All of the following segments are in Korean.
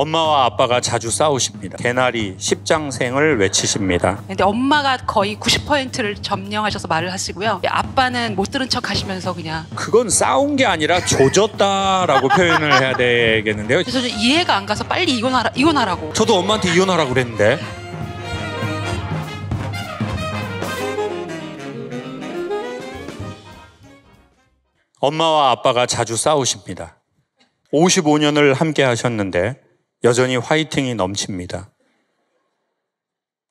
엄마와 아빠가 자주 싸우십니다. 개나리, 십장생을 외치십니다. 근데 엄마가 거의 90%를 점령하셔서 말을 하시고요. 아빠는 못 들은 척 하시면서 그냥 그건 싸운 게 아니라 조졌다라고 표현을 해야 되겠는데요. 그래서 저는 이해가 안 가서 빨리 이혼하라, 이혼하라고. 저도 엄마한테 이혼하라고 그랬는데. 엄마와 아빠가 자주 싸우십니다. 55년을 함께 하셨는데 여전히 화이팅이 넘칩니다.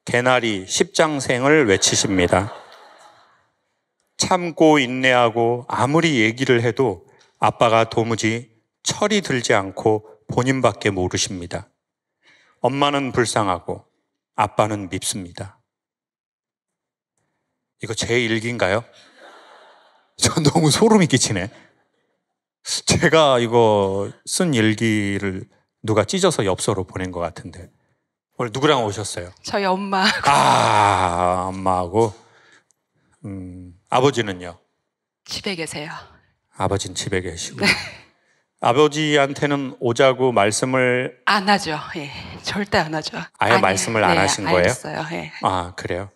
개나리 십장생을 외치십니다. 참고 인내하고 아무리 얘기를 해도 아빠가 도무지 철이 들지 않고 본인밖에 모르십니다. 엄마는 불쌍하고 아빠는 밉습니다. 이거 제 일기인가요? 전 너무 소름이 끼치네. 제가 이거 쓴 일기를 누가 찢어서 엽서로 보낸 것 같은데 오늘 누구랑 오셨어요? 저희 엄마. 아 엄마하고 음, 아버지는요? 집에 계세요. 아버진 집에 계시고. 네. 아버지한테는 오자고 말씀을 안 하죠. 예. 절대 안 하죠. 아예 아니, 말씀을 안 네, 하신 거예요? 알겠어요. 예. 아, 그래요.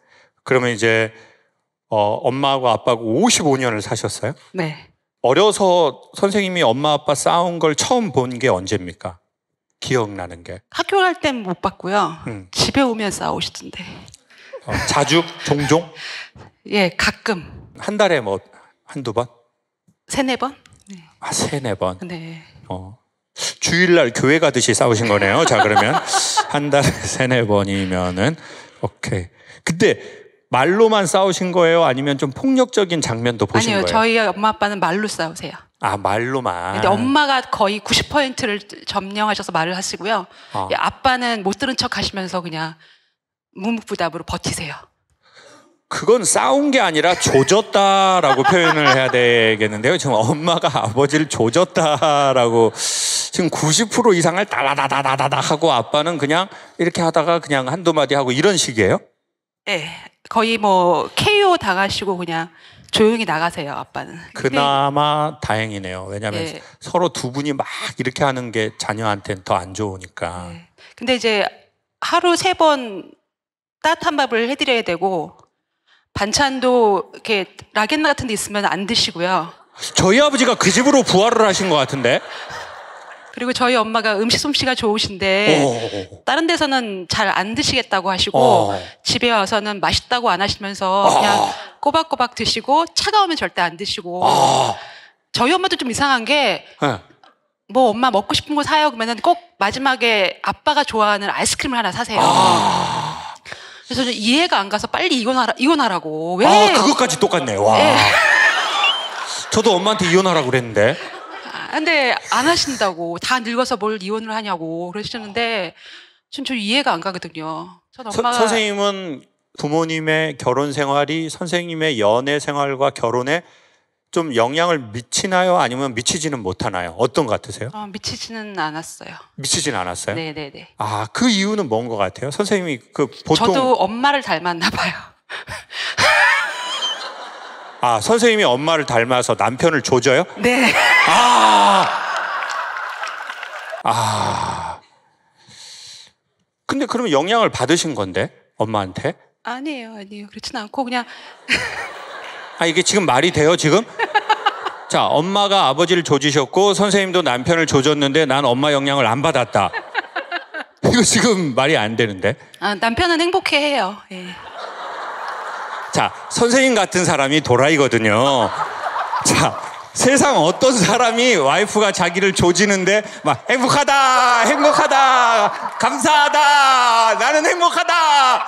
그러면 이제 어, 엄마하고 아빠하고 55년을 사셨어요? 네. 어려서 선생님이 엄마 아빠 싸운 걸 처음 본 게 언제입니까? 기억나는 게? 학교 갈 땐 못 봤고요. 음. 집에 오면 싸우시던데. 어, 자주? 종종? 예, 가끔. 한 달에 뭐 한두 번? 세네 번? 네. 아, 세네 번. 네. 어. 주일날 교회 가듯이 싸우신 거네요. 자, 그러면 한 달에 세네 번이면은 오케이. 근데 말로만 싸우신 거예요? 아니면 좀 폭력적인 장면도 보신 아니요, 거예요? 아니요. 저희 엄마 아빠는 말로 싸우세요. 아 말로만. 근데 엄마가 거의 90%를 점령하셔서 말을 하시고요. 어. 아빠는 못 들은 척 하시면서 그냥 무묵부답으로 버티세요. 그건 싸운 게 아니라 조졌다라고 표현을 해야 되겠는데요. 지금 엄마가 아버지를 조졌다라고 지금 90% 이상을 다다다다다다 하고 아빠는 그냥 이렇게 하다가 그냥 한두 마디 하고 이런 식이에요? 네. 거의 뭐 KO 당하시고 그냥 조용히 나가세요, 아빠는. 그나마 다행이네요. 왜냐하면 예. 서로 두 분이 막 이렇게 하는 게 자녀한테는 더 안 좋으니까. 예. 근데 이제 하루 세 번 따뜻한 밥을 해드려야 되고 반찬도 이렇게 라겐나 같은 데 있으면 안 드시고요. 저희 아버지가 그 집으로 부활을 하신 것 같은데. 그리고 저희 엄마가 음식 솜씨가 좋으신데 어. 다른 데서는 잘 안 드시겠다고 하시고 어. 집에 와서는 맛있다고 안 하시면서 아. 그냥 꼬박꼬박 드시고 차가우면 절대 안 드시고 아. 저희 엄마도 좀 이상한 게뭐 네. 엄마 먹고 싶은 거 사요 그러면은 꼭 마지막에 아빠가 좋아하는 아이스크림을 하나 사세요. 아. 그래서 이해가 안 가서 빨리 이혼하라 이혼하라고 왜? 아 그것까지 똑같네 와. 네. 저도 엄마한테 이혼하라고 그랬는데. 근데 안 하신다고 다 늙어서 뭘 이혼을 하냐고 그러시는데 전저 이해가 안 가거든요. 전 엄마가 서, 선생님은 부모님의 결혼 생활이 선생님의 연애 생활과 결혼에 좀 영향을 미치나요? 아니면 미치지는 못하나요? 어떤 것 같으세요? 어, 미치지는 않았어요. 미치진 않았어요? 네네네. 네, 네. 아, 그 이유는 뭔 것 같아요? 선생님이 그 보통. 저도 엄마를 닮았나 봐요. 아, 선생님이 엄마를 닮아서 남편을 조져요? 네. 아. 아. 근데 그러면 영향을 받으신 건데 엄마한테? 아니에요, 아니에요. 그렇진 않고 그냥. 아 이게 지금 말이 돼요 지금? 자, 엄마가 아버지를 조지셨고 선생님도 남편을 조졌는데 난 엄마 영향을 안 받았다. 이거 지금 말이 안 되는데? 아 남편은 행복해해요. 예. 자, 선생님 같은 사람이 도라이거든요. 자, 세상 어떤 사람이 와이프가 자기를 조지는데 막 행복하다, 행복하다, 감사하다, 나는 행복하다.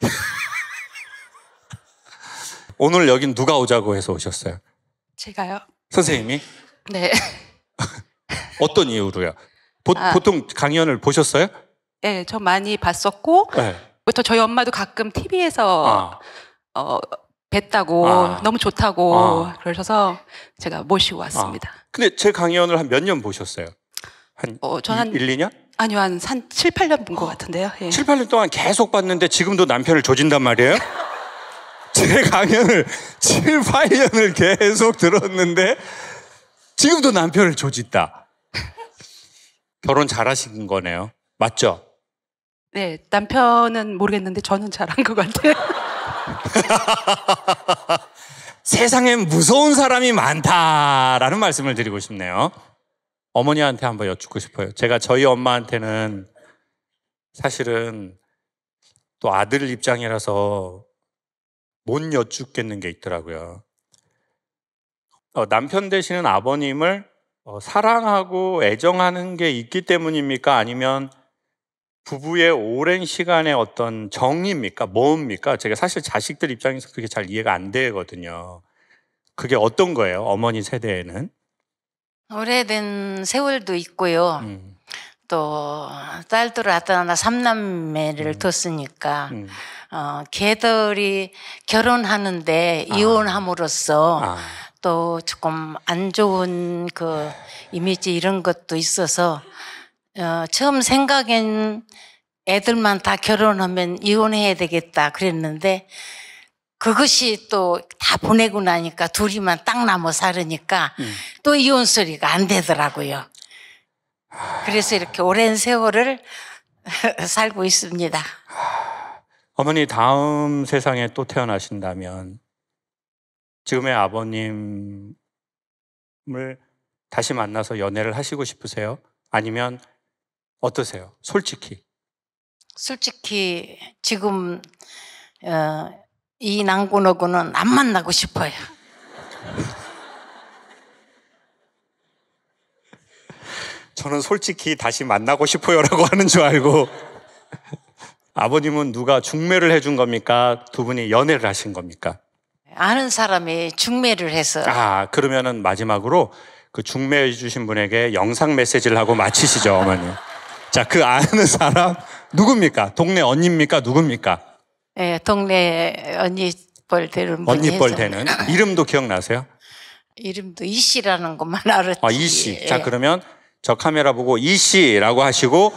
오늘 여긴 누가 오자고 해서 오셨어요? 제가요. 선생님이? 네. 어떤 이유로요? 보, 아. 통 강연을 보셨어요? 네, 저 많이 봤었고, 네. 또 저희 엄마도 가끔 TV에서 아. 어, 뵀다고 아. 너무 좋다고 아. 그러셔서 제가 모시고 왔습니다. 아. 근데 제 강연을 한 몇 년 보셨어요? 한 어, 전한 1, 2년? 아니요, 한 7, 8년 본것 아. 같은데요. 예. 7, 8년 동안 계속 봤는데 지금도 남편을 조진단 말이에요? 제 강연을 7, 8년을 계속 들었는데 지금도 남편을 조짓다. 결혼 잘하신 거네요. 맞죠? 네, 남편은 모르겠는데 저는 잘한 것 같아요. 세상에 무서운 사람이 많다라는 말씀을 드리고 싶네요. 어머니한테 한번 여쭙고 싶어요. 제가 저희 엄마한테는 사실은 또 아들 입장이라서 못 여쭙겠는 게 있더라고요. 어, 남편 되시는 아버님을 어, 사랑하고 애정하는 게 있기 때문입니까? 아니면 부부의 오랜 시간의 어떤 정입니까? 모입니까? 제가 사실 자식들 입장에서 그게 잘 이해가 안 되거든요. 그게 어떤 거예요? 어머니 세대에는? 오래된 세월도 있고요. 음. 또 딸들 아따나 삼남매를 음. 뒀으니까 음. 어, 걔들이 결혼하는데 아. 이혼함으로써 아. 또 조금 안 좋은 그 이미지 이런 것도 있어서 어, 처음 생각엔 애들만 다 결혼하면 이혼해야 되겠다 그랬는데 그것이 또 다 보내고 나니까 둘이만 딱 남아 살으니까 음. 또 이혼 소리가 안 되더라고요. 그래서 이렇게 오랜 세월을 살고 있습니다. 어머니 다음 세상에 또 태어나신다면 지금의 아버님을 다시 만나서 연애를 하시고 싶으세요? 아니면 어떠세요? 솔직히. 솔직히 지금 어, 이 남군하고는 안 만나고 싶어요. 저는 솔직히 다시 만나고 싶어요라고 하는 줄 알고 아버님은 누가 중매를 해준 겁니까? 두 분이 연애를 하신 겁니까? 아는 사람이 중매를 해서 아 그러면은 마지막으로 그 중매해 주신 분에게 영상 메시지를 하고 마치시죠 어머니. 자, 그 아는 사람 누굽니까? 동네 언니입니까? 누굽니까? 네, 동네 언니뻘 되는 언니뻘 되는 이름도 기억나세요? 이름도 이 씨라는 것만 알았지. 아, 이 씨. 예. 자, 그러면 저 카메라 보고 이 씨라고 하시고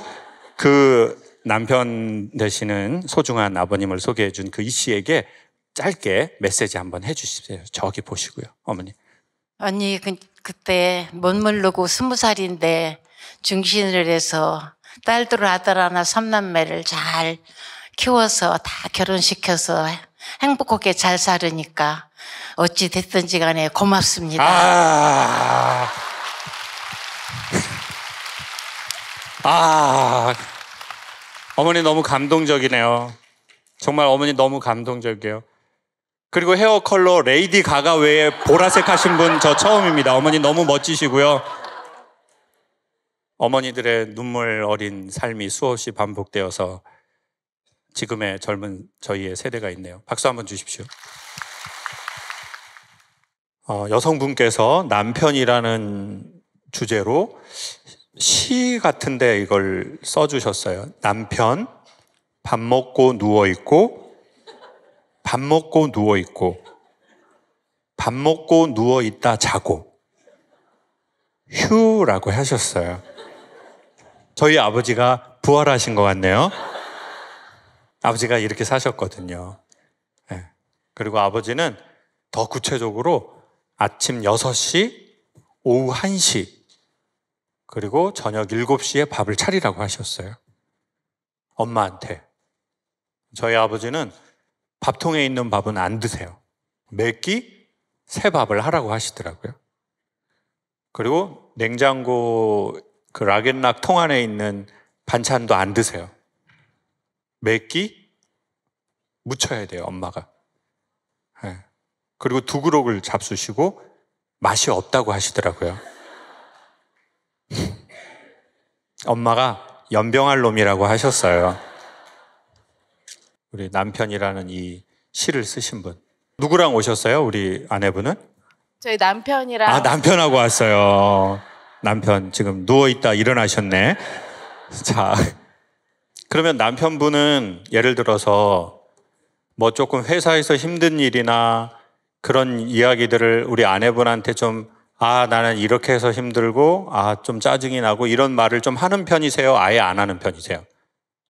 그 남편 되시는 소중한 아버님을 소개해 준 그이 씨에게 짧게 메시지 한번 해 주십시오. 저기 보시고요. 어머니. 언니, 그, 그때 못물르고 스무 살인데 중신을 해서 딸들 아들 하나 삼남매를 잘 키워서 다 결혼시켜서 행복하게 잘 살으니까 어찌 됐든지 간에 고맙습니다. 아, 아 어머니 너무 감동적이네요. 정말 어머니 너무 감동적이에요. 그리고 헤어 컬러 레이디 가가 외에 보라색 하신 분 저 처음입니다. 어머니 너무 멋지시고요. 어머니들의 눈물 어린 삶이 수없이 반복되어서 지금의 젊은 저희의 세대가 있네요. 박수 한번 주십시오. 어, 여성분께서 남편이라는 주제로 시 같은데 이걸 써주셨어요. 남편, 밥 먹고 누워있고, 밥 먹고 누워있고, 밥 먹고 누워있다 자고, 휴라고 하셨어요. 저희 아버지가 부활하신 것 같네요. 아버지가 이렇게 사셨거든요. 네. 그리고 아버지는 더 구체적으로 아침 6시, 오후 1시, 그리고 저녁 7시에 밥을 차리라고 하셨어요. 엄마한테. 저희 아버지는 밥통에 있는 밥은 안 드세요. 맵기 새 밥을 하라고 하시더라고요. 그리고 냉장고 그 락앤락 통 안에 있는 반찬도 안 드세요. 매끼 묻혀야 돼요, 엄마가. 네. 그리고 두그룹을 잡수시고 맛이 없다고 하시더라고요. 엄마가 연병할 놈이라고 하셨어요. 우리 남편이라는 이 시를 쓰신 분. 누구랑 오셨어요? 우리 아내분은? 저희 남편이랑. 아, 남편하고 왔어요. 남편 지금 누워있다 일어나셨네. 자, 그러면 남편분은 예를 들어서 뭐 조금 회사에서 힘든 일이나 그런 이야기들을 우리 아내분한테 좀 아, 나는 이렇게 해서 힘들고, 아, 좀 짜증이 나고, 이런 말을 좀 하는 편이세요? 아예 안 하는 편이세요?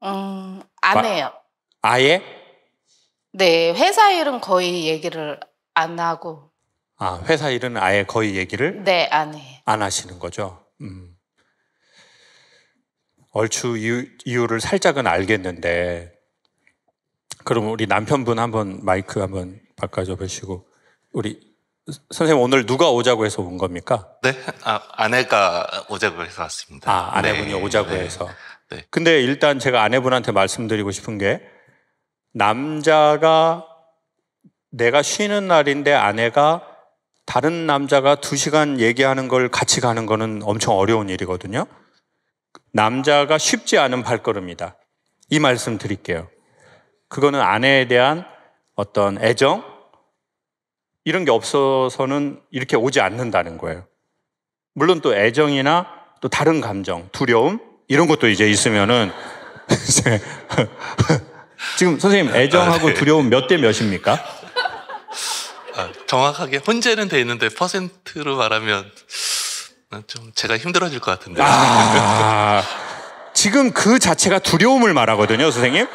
음, 안 해요. 아예? 네, 회사 일은 거의 얘기를 안 하고. 아, 회사 일은 아예 거의 얘기를 네, 안 해. 안 하시는 거죠. 음. 얼추 이유, 이유를 살짝은 알겠는데 그럼 우리 남편분 한번 마이크 한번 바꿔줘 보시고 우리 선생님 오늘 누가 오자고 해서 온 겁니까? 네, 아, 아내가 오자고 해서 왔습니다. 아, 아내분이 네, 오자고 네, 해서. 네. 근데 일단 제가 아내분한테 말씀드리고 싶은 게 남자가 내가 쉬는 날인데 아내가 다른 남자가 두 시간 얘기하는 걸 같이 가는 거는 엄청 어려운 일이거든요. 남자가 쉽지 않은 발걸음이다. 이 말씀 드릴게요. 그거는 아내에 대한 어떤 애정? 이런 게 없어서는 이렇게 오지 않는다는 거예요. 물론 또 애정이나 또 다른 감정, 두려움, 이런 것도 이제 있으면은 지금 선생님 애정하고 아, 네. 두려움 몇 대 몇입니까? 아, 정확하게 혼재는 돼 있는데 퍼센트로 말하면 좀 제가 힘들어질 것 같은데. 아, 지금 그 자체가 두려움을 말하거든요, 선생님.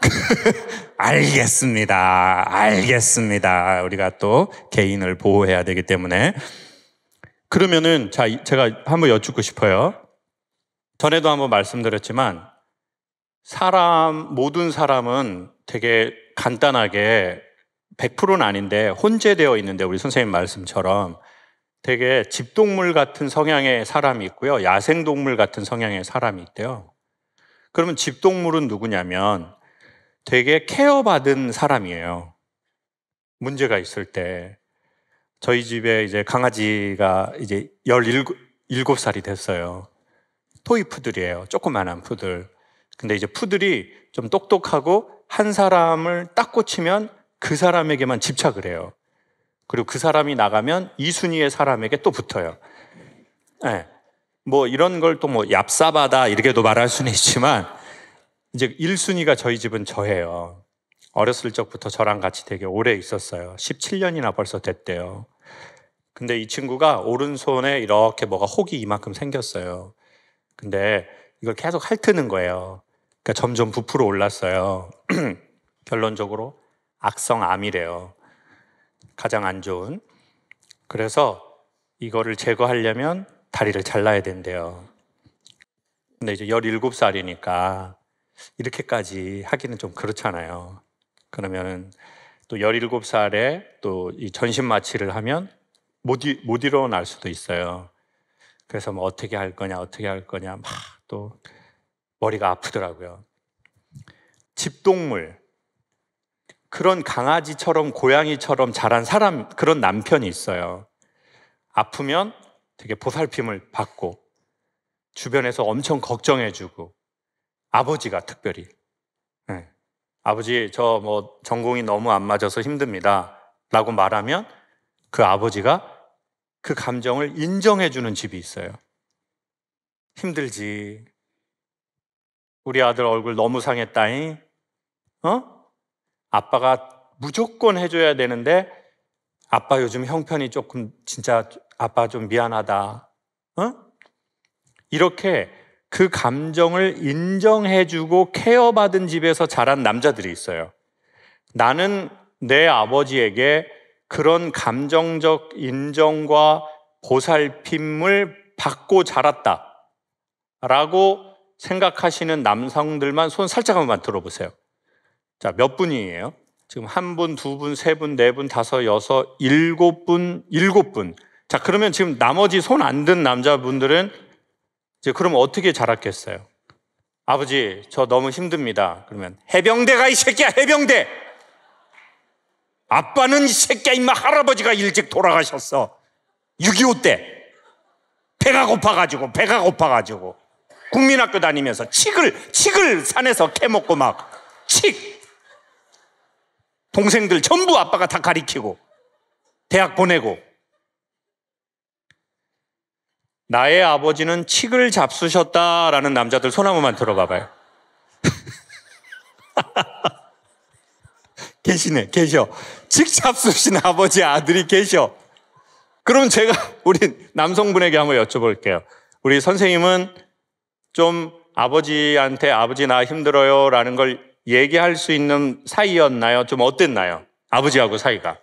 알겠습니다. 알겠습니다. 우리가 또 개인을 보호해야 되기 때문에. 그러면은, 자, 제가 한번 여쭙고 싶어요. 전에도 한번 말씀드렸지만, 사람, 모든 사람은 되게 간단하게 100%는 아닌데 혼재되어 있는데 우리 선생님 말씀처럼 되게 집동물 같은 성향의 사람이 있고요. 야생동물 같은 성향의 사람이 있대요. 그러면 집동물은 누구냐면 되게 케어받은 사람이에요. 문제가 있을 때. 저희 집에 이제 강아지가 이제 17, 살이 됐어요. 토이 푸들이에요. 조그만한 푸들. 근데 이제 푸들이 좀 똑똑하고 한 사람을 딱 꽂히면 그 사람에게만 집착을 해요. 그리고 그 사람이 나가면 2순위의 사람에게 또 붙어요. 네. 뭐 이런 걸 또 뭐 얍사바다 이렇게도 말할 수는 있지만 이제 1순위가 저희 집은 저예요. 어렸을 적부터 저랑 같이 되게 오래 있었어요. 17년이나 벌써 됐대요. 근데 이 친구가 오른손에 이렇게 뭐가 혹이 이만큼 생겼어요. 근데 이걸 계속 핥트는 거예요. 그러니까 점점 부풀어 올랐어요. 결론적으로 악성암이래요. 가장 안 좋은. 그래서 이거를 제거하려면 다리를 잘라야 된대요. 근데 이제 17살이니까 이렇게까지 하기는 좀 그렇잖아요. 그러면은 또 17살에 또 이 전신 마취를 하면 못, 이, 못 일어날 수도 있어요. 그래서 뭐 어떻게 할 거냐, 어떻게 할 거냐, 막 또 머리가 아프더라고요. 집동물, 그런 강아지처럼 고양이처럼 자란 사람, 그런 남편이 있어요. 아프면 되게 보살핌을 받고, 주변에서 엄청 걱정해주고, 아버지가 특별히. 네. 아버지, 저 뭐 전공이 너무 안 맞아서 힘듭니다. 라고 말하면 그 아버지가 그 감정을 인정해주는 집이 있어요. 힘들지. 우리 아들 얼굴 너무 상했다잉. 어? 아빠가 무조건 해줘야 되는데 아빠 요즘 형편이 조금 진짜 아빠 좀 미안하다. 어? 이렇게 그 감정을 인정해주고 케어받은 집에서 자란 남자들이 있어요. 나는 내 아버지에게 그런 감정적 인정과 보살핌을 받고 자랐다. 라고 생각하시는 남성들만 손 살짝 한번 들어보세요. 자, 몇 분이에요? 지금 한 분, 두 분, 세 분, 네 분, 다섯, 여섯, 일곱 분, 일곱 분. 자, 그러면 지금 나머지 손 안 든 남자분들은 이제 그럼 어떻게 자랐겠어요? 아버지, 저 너무 힘듭니다. 그러면 해병대 가이 새끼야, 해병대! 아빠는 이 새끼야, 임마 할아버지가 일찍 돌아가셨어. 6.25 때. 배가 고파가지고, 배가 고파가지고. 국민학교 다니면서 칡을, 칡을 산에서 캐먹고 막, 칡! 동생들 전부 아빠가 다 가리키고 대학 보내고 나의 아버지는 칡을 잡수셨다라는 남자들 손 한번만 들어봐봐요. 계시네, 계셔. 칡 잡수신 아버지 아들이 계셔. 그럼 제가 우리 남성분에게 한번 여쭤볼게요. 우리 선생님은 좀 아버지한테 아버지 나 힘들어요 라는 걸 얘기할 수 있는 사이였나요? 좀 어땠나요? 아버지하고 사이가?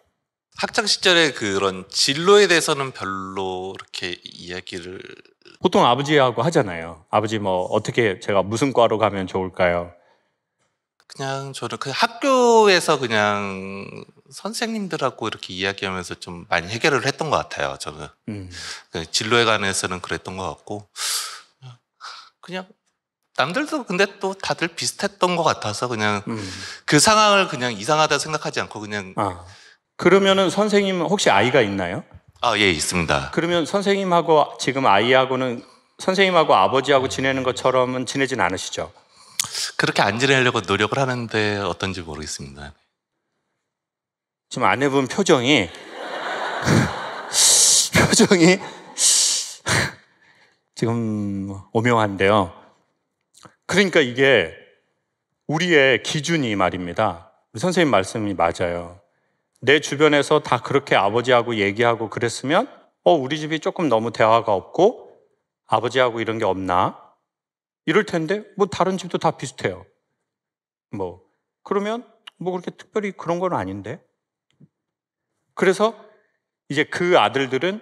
학창 시절에 그런 진로에 대해서는 별로 이렇게 이야기를 보통 아버지하고 하잖아요. 아버지 뭐 어떻게 제가 무슨 과로 가면 좋을까요? 그냥 저는 그 학교에서 그냥 선생님들하고 이렇게 이야기하면서 좀 많이 해결을 했던 것 같아요. 저는 음. 그 진로에 관해서는 그랬던 것 같고 그냥 남들도 근데 또 다들 비슷했던 것 같아서 그냥 음. 그 상황을 그냥 이상하다 생각하지 않고 그냥 아. 그러면은 선생님 혹시 아이가 있나요? 아, 예, 있습니다. 그러면 선생님하고 지금 아이하고는 선생님하고 아버지하고 지내는 것처럼은 지내진 않으시죠? 그렇게 안 지내려고 노력을 하는데 어떤지 모르겠습니다. 지금 아내분 표정이 표정이 지금 오묘한데요. 그러니까 이게 우리의 기준이 말입니다. 우리 선생님 말씀이 맞아요. 내 주변에서 다 그렇게 아버지하고 얘기하고 그랬으면, 어, 우리 집이 조금 너무 대화가 없고, 아버지하고 이런 게 없나? 이럴 텐데, 뭐 다른 집도 다 비슷해요. 뭐, 그러면 뭐 그렇게 특별히 그런 건 아닌데? 그래서 이제 그 아들들은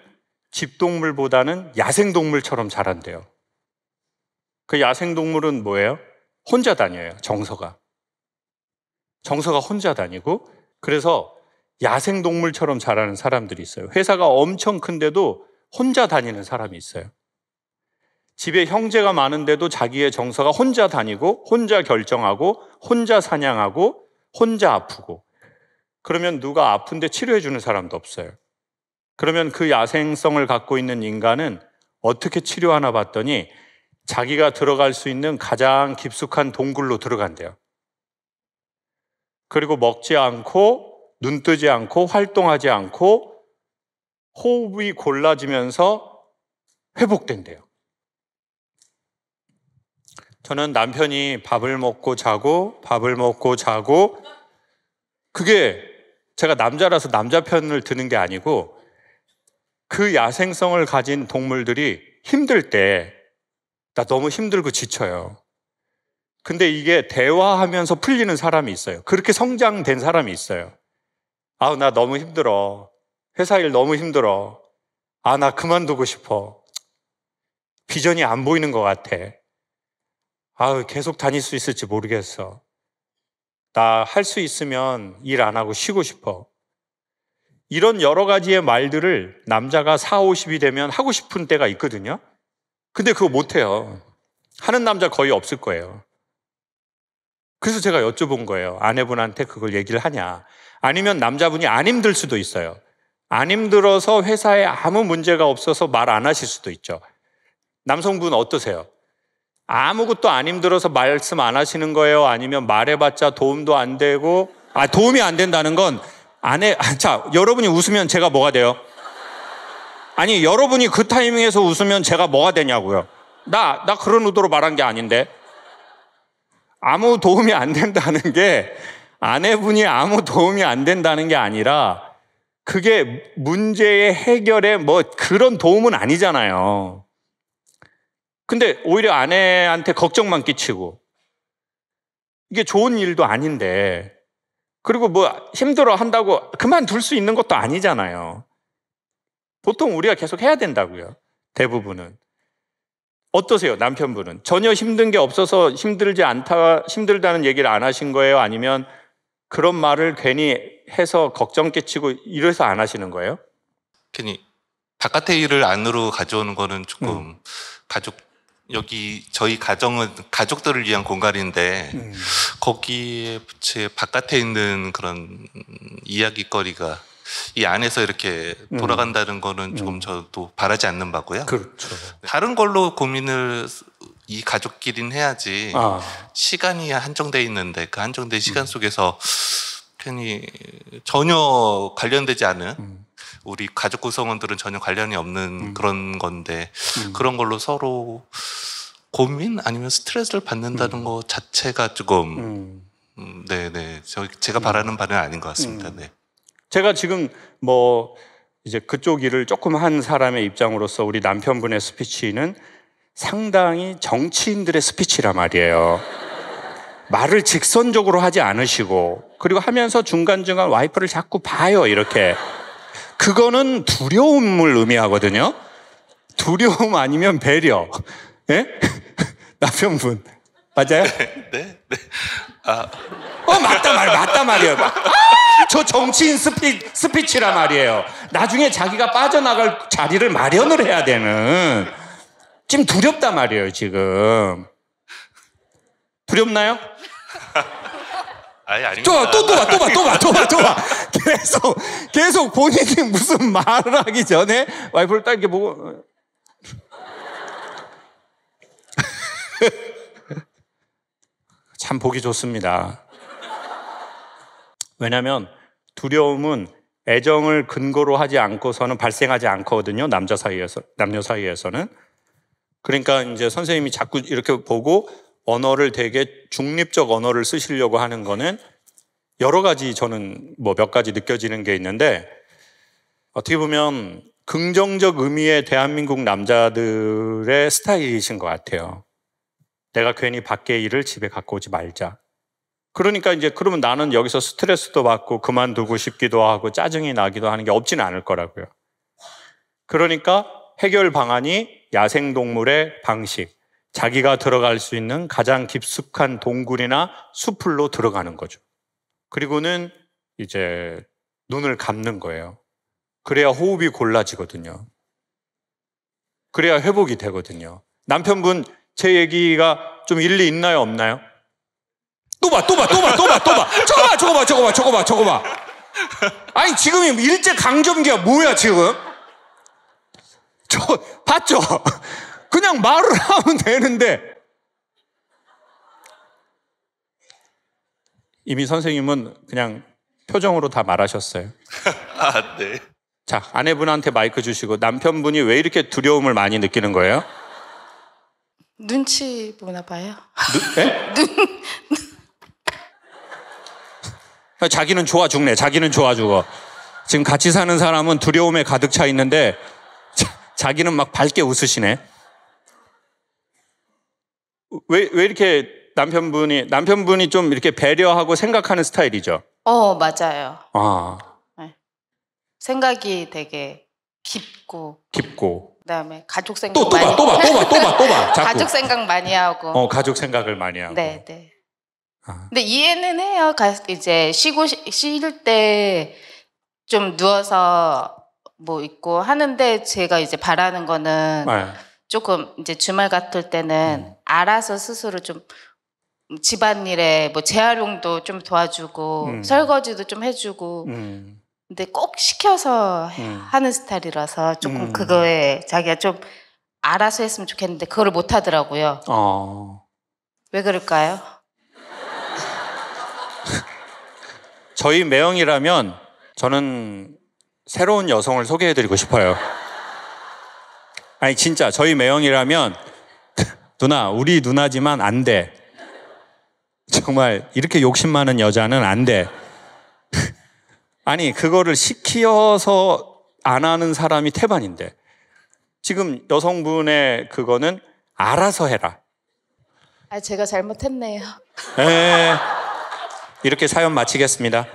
집동물보다는 야생동물처럼 자란대요. 그 야생동물은 뭐예요? 혼자 다녀요, 정서가. 정서가 혼자 다니고, 그래서 야생동물처럼 자라는 사람들이 있어요. 회사가 엄청 큰데도 혼자 다니는 사람이 있어요. 집에 형제가 많은데도 자기의 정서가 혼자 다니고, 혼자 결정하고, 혼자 사냥하고, 혼자 아프고. 그러면 누가 아픈데 치료해주는 사람도 없어요. 그러면 그 야생성을 갖고 있는 인간은 어떻게 치료하나 봤더니 자기가 들어갈 수 있는 가장 깊숙한 동굴로 들어간대요. 그리고 먹지 않고 눈 뜨지 않고 활동하지 않고 호흡이 골라지면서 회복된대요. 저는 남편이 밥을 먹고 자고 밥을 먹고 자고 그게 제가 남자라서 남자 편을 드는 게 아니고 그 야생성을 가진 동물들이 힘들 때나 너무 힘들고 지쳐요. 근데 이게 대화하면서 풀리는 사람이 있어요. 그렇게 성장된 사람이 있어요. 아우, 나 너무 힘들어. 회사 일 너무 힘들어. 아, 나 그만두고 싶어. 비전이 안 보이는 것 같아. 아우, 계속 다닐 수 있을지 모르겠어. 나 할 수 있으면 일 안 하고 쉬고 싶어. 이런 여러 가지의 말들을 남자가 4, 50이 되면 하고 싶은 때가 있거든요. 근데 그거 못해요. 하는 남자 거의 없을 거예요. 그래서 제가 여쭤본 거예요. 아내분한테 그걸 얘기를 하냐. 아니면 남자분이 안 힘들 수도 있어요. 안 힘들어서 회사에 아무 문제가 없어서 말 안 하실 수도 있죠. 남성분 어떠세요? 아무것도 안 힘들어서 말씀 안 하시는 거예요? 아니면 말해봤자 도움도 안 되고, 아, 도움이 안 된다는 건 아내, 아, 자, 여러분이 웃으면 제가 뭐가 돼요? 아니, 여러분이 그 타이밍에서 웃으면 제가 뭐가 되냐고요. 나, 나 그런 의도로 말한 게 아닌데. 아무 도움이 안 된다는 게 아내분이 아무 도움이 안 된다는 게 아니라 그게 문제의 해결에 뭐 그런 도움은 아니잖아요. 근데 오히려 아내한테 걱정만 끼치고 이게 좋은 일도 아닌데 그리고 뭐 힘들어 한다고 그만둘 수 있는 것도 아니잖아요. 보통 우리가 계속 해야 된다고요. 대부분은. 어떠세요, 남편분은? 전혀 힘든 게 없어서 힘들지 않다, 힘들다는 얘기를 안 하신 거예요? 아니면 그런 말을 괜히 해서 걱정 끼치고 이래서 안 하시는 거예요? 괜히 바깥의 일을 안으로 가져오는 거는 조금 음. 가족 여기 저희 가정은 가족들을 위한 공간인데 음. 거기에 부채 바깥에 있는 그런 이야기거리가 이 안에서 이렇게 음. 돌아간다는 거는 음. 조금 저도 바라지 않는 바고요. 그렇죠. 네. 다른 걸로 고민을 이가족끼리는 해야지 아. 시간이 한정돼 있는데 그 한정된 음. 시간 속에서 괜히 전혀 관련되지 않은 음. 우리 가족 구성원들은 전혀 관련이 없는 음. 그런 건데 음. 그런 걸로 서로 고민 아니면 스트레스를 받는다는 것 자체가 조금 네네 네. 저 제가 바라는 바는 아닌 것 같습니다. 네. 제가 지금 뭐 이제 그쪽 일을 조금 한 사람의 입장으로서 우리 남편분의 스피치는 상당히 정치인들의 스피치라 말이에요. 말을 직선적으로 하지 않으시고 그리고 하면서 중간중간 와이프를 자꾸 봐요 이렇게 그거는 두려움을 의미하거든요 두려움 아니면 배려 예? 남편분 맞아요? 네, 네, 네. 아. 어 맞다 말 맞다 말이에요 아! 저 정치인 스피, 스피치란 말이에요. 나중에 자기가 빠져나갈 자리를 마련을 해야 되는. 지금 두렵단 말이에요, 지금. 두렵나요? 아니, 아닙니다. 또, 또, 또 봐, 또 와, 또 와, 또 와, 또 봐. 계속, 계속 본인이 무슨 말을 하기 전에 와이프를 딱 이렇게 보고. 어. 참 보기 좋습니다. 왜냐하면 두려움은 애정을 근거로 하지 않고서는 발생하지 않거든요. 남자 사이에서 남녀 사이에서는 그러니까 이제 선생님이 자꾸 이렇게 보고 언어를 되게 중립적 언어를 쓰시려고 하는 거는 여러 가지 저는 뭐 몇 가지 느껴지는 게 있는데 어떻게 보면 긍정적 의미의 대한민국 남자들의 스타일이신 것 같아요. 내가 괜히 밖에 일을 집에 갖고 오지 말자. 그러니까 이제 그러면 나는 여기서 스트레스도 받고 그만두고 싶기도 하고 짜증이 나기도 하는 게없진 않을 거라고요. 그러니까 해결 방안이 야생동물의 방식, 자기가 들어갈 수 있는 가장 깊숙한 동굴이나 수풀로 들어가는 거죠. 그리고는 이제 눈을 감는 거예요. 그래야 호흡이 골라지거든요. 그래야 회복이 되거든요. 남편분, 제 얘기가 좀 일리 있나요, 없나요? 또 봐, 또 봐, 또 봐, 또 봐, 또 봐. 저거 봐, 저거 봐, 저거 봐, 저거 봐, 저거 봐. 아니, 지금 일제 강점기야 뭐야, 지금? 저, 봤죠? 그냥 말을 하면 되는데. 이미 선생님은 그냥 표정으로 다 말하셨어요. 아, 네. 자, 아내분한테 마이크 주시고 남편분이 왜 이렇게 두려움을 많이 느끼는 거예요? 눈치 보나 봐요. 눈, 에? 예? 자기는 좋아 죽네. 자기는 좋아 죽어. 지금 같이 사는 사람은 두려움에 가득 차 있는데 자, 기는막 밝게 웃으시네. 왜, 왜 이렇게 남편분이, 남편분이 좀 이렇게 배려하고 생각하는 스타일이죠? 어, 맞아요. 아. 네. 생각이 되게 깊고. 깊고. 그다음에 가족 생각 또, 또 많이 봐, 또 봐, 또 봐, 또 봐, 또 봐. 가족 생각 많이 하고. 어, 가족 생각을 많이 하고. 네, 네. 아. 근데 이해는 해요. 이제 쉬고 쉴 때 좀 누워서 뭐 있고 하는데 제가 이제 바라는 거는 네. 조금 이제 주말 같을 때는 음. 알아서 스스로 좀 집안일에 뭐 재활용도 좀 도와주고 음. 설거지도 좀 해주고 음. 근데 꼭 시켜서 음. 하는 스타일이라서 조금 음. 그거에 자기가 좀 알아서 했으면 좋겠는데 그걸 못 하더라고요. 어. 왜 그럴까요? 저희 매형이라면 저는 새로운 여성을 소개해드리고 싶어요. 아니, 진짜, 저희 매형이라면, 누나, 우리 누나지만 안 돼. 정말, 이렇게 욕심 많은 여자는 안 돼. 아니, 그거를 시키어서 안 하는 사람이 태반인데. 지금 여성분의 그거는 알아서 해라. 아, 제가 잘못했네요. 에 이렇게 사연 마치겠습니다.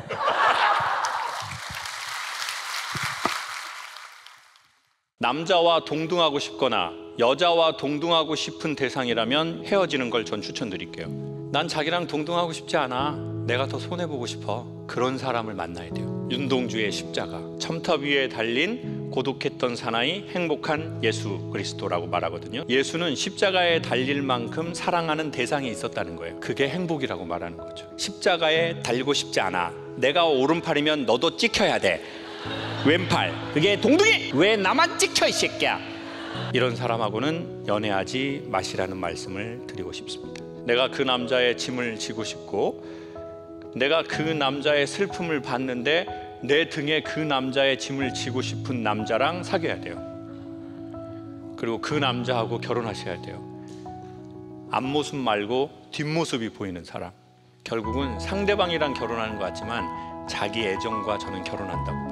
남자와 동등하고 싶거나 여자와 동등하고 싶은 대상이라면 헤어지는 걸 전 추천드릴게요. 난 자기랑 동등하고 싶지 않아. 내가 더 손해보고 싶어. 그런 사람을 만나야 돼요. 윤동주의 십자가. 첨터 위에 달린 고독했던 사나이 행복한 예수 그리스도라고 말하거든요. 예수는 십자가에 달릴 만큼 사랑하는 대상이 있었다는 거예요. 그게 행복이라고 말하는 거죠. 십자가에 달고 싶지 않아. 내가 오른팔이면 너도 찍혀야 돼. 왼팔. 그게 동등해. 왜 나만 찍혀 이 새끼야. 이런 사람하고는 연애하지 마시라는 말씀을 드리고 싶습니다. 내가 그 남자의 짐을 지고 싶고 내가 그 남자의 슬픔을 봤는데 내 등에 그 남자의 짐을 지고 싶은 남자랑 사귀어야 돼요. 그리고 그 남자하고 결혼하셔야 돼요. 앞모습 말고 뒷모습이 보이는 사람. 결국은 상대방이랑 결혼하는 것 같지만 자기 애정과 저는 결혼한다고.